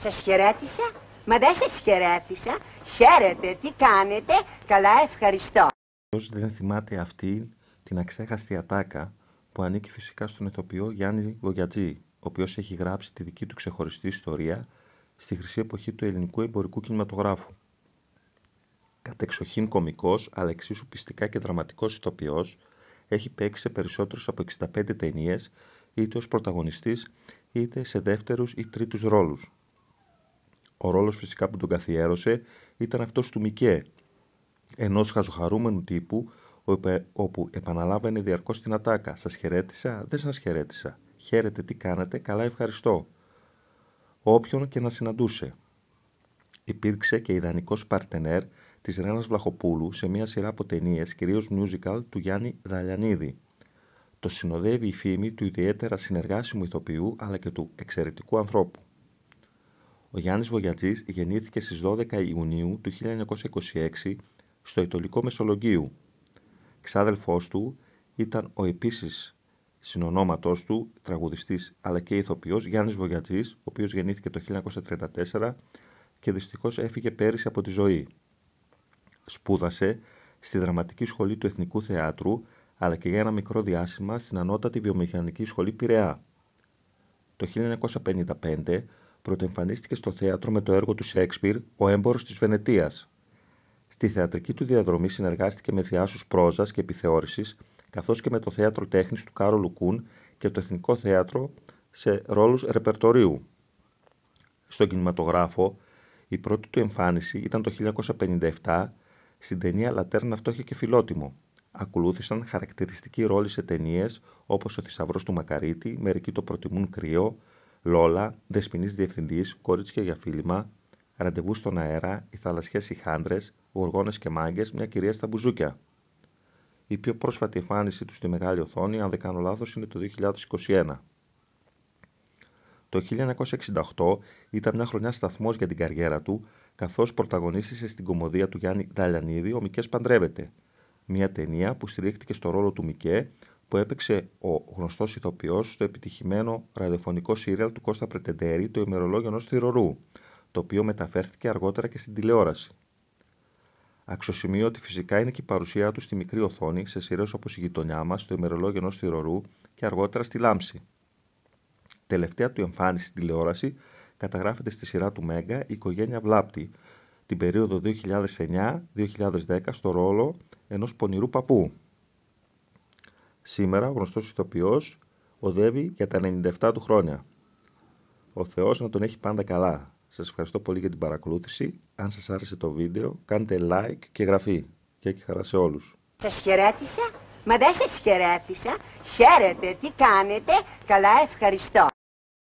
Σα χαιρέτησα, μα δεν σα χαιρέτησα. Χαίρετε, τι κάνετε, καλά ευχαριστώ. Όσοι δεν θυμάται αυτή την αξέχαστη ατάκα που ανήκει φυσικά στον ηθοποιό Γιάννη Βογιατζή, ο οποίος έχει γράψει τη δική του ξεχωριστή ιστορία στη χρυσή εποχή του ελληνικού εμπορικού κινηματογράφου. Κατεξοχήν κομικός, αλλά εξίσου πιστικά και δραματικός ηθοποιός, έχει παίξει σε περισσότερε από 65 ταινίες, είτε ως πρωταγωνιστής, είτε σε δεύτερους ή τρίτους ρόλους. Ο ρόλος φυσικά που τον καθιέρωσε ήταν αυτός του Μικέ, ενός χαζοχαρούμενου τύπου όπου επαναλάβαινε διαρκώς την ατάκα Σας χαιρέτησα, δεν σας χαιρέτησα, χαίρετε τι κάνετε, καλά ευχαριστώ» όποιον και να συναντούσε. Υπήρξε και ιδανικός παρτενέρ της Ρένας Βλαχοπούλου σε μια σειρά από ταινίες, κυρίως musical, του Γιάννη Δαλιανίδη. Το συνοδεύει η φήμη του ιδιαίτερα συνεργάσιμου ηθοποιού αλλά και του εξαιρετικού ανθρώπου. Ο Γιάννης Βογιατζής γεννήθηκε στις 12 Ιουνίου του 1926 στο Ιτωλικό Μεσολογγίου. Ξάδελφός του ήταν ο επίσης συνονόματός του, τραγουδιστής αλλά και ηθοποιός Γιάννης Βογιατζής, ο οποίος γεννήθηκε το 1934 και δυστυχώς έφυγε πέρυσι από τη ζωή. Σπούδασε στη Δραματική Σχολή του Εθνικού Θεάτρου αλλά και για ένα μικρό διάστημα στην Ανώτατη Βιομηχανική Σχολή Πειραιά. Το 1955 πρωτοεμφανίστηκε στο θέατρο με το έργο του Σέξπιρ «Ο έμπορος της Βενετίας». Στη θεατρική του διαδρομή συνεργάστηκε με θεάσους πρόζας και επιθεώρησης, καθώς και με το Θέατρο Τέχνης του Κάρο Λουκούν και το Εθνικό Θέατρο σε ρόλους ρεπερτορίου. Στον κινηματογράφο, η πρώτη του εμφάνιση ήταν το 1957 στην ταινία «Λατέρνα φτώχεια και φιλότιμο». Ακολούθησαν χαρακτηριστικοί ρόλοι σε ταινίες όπως «Ο θησαυρός του Μακαρίτη», «Μερικοί το προτιμούν κρύο», Λόλα, δεσπινή διευθυντή, κορίτσια για φίλημα, ραντεβού στον αέρα, οι θαλασσιές ηχάντρες, γοργόνες και μάγκες, μια κυρία στα μπουζούκια. Η πιο πρόσφατη εμφάνιση του στη μεγάλη οθόνη, αν δεν κάνω λάθος, είναι το 2021. Το 1968 ήταν μια χρονιά σταθμός για την καριέρα του, καθώς πρωταγωνίστησε στην κομμωδία του Γιάννη Νταλιανίδη «Ο Μικές Παντρεύεται», μια ταινία που στηρίχτηκε στο ρόλο του Μικέ που έπαιξε ο γνωστός ηθοποιός στο επιτυχημένο ραδιοφωνικό σύριαλ του Κώστα Πρετεντέρη, το ημερολόγιο ενός θηρορού, το οποίο μεταφέρθηκε αργότερα και στην τηλεόραση. Αξιοσημείωτη φυσικά είναι και η παρουσία του στη μικρή οθόνη σε σειρές όπως η γειτονιά μας, το ημερολόγιο ενός θηρορού και αργότερα στη Λάμψη. Τελευταία του εμφάνιση στην τηλεόραση καταγράφεται στη σειρά του Μέγκα η οικογένεια Βλάπτη την περίοδο 2009-2010 στο ρόλο ενός πονηρού παππού. Σήμερα ο γνωστός ηθοποιός οδεύει για τα 97 του χρόνια. Ο Θεός να τον έχει πάντα καλά. Σας ευχαριστώ πολύ για την παρακολούθηση. Αν σας άρεσε το βίντεο, κάντε like και γραφή. Και έχει χαρά σε όλους. Σας χαιρέτησα, μα δεν σας χαιρέτησα. Χαίρετε, τι κάνετε, καλά ευχαριστώ.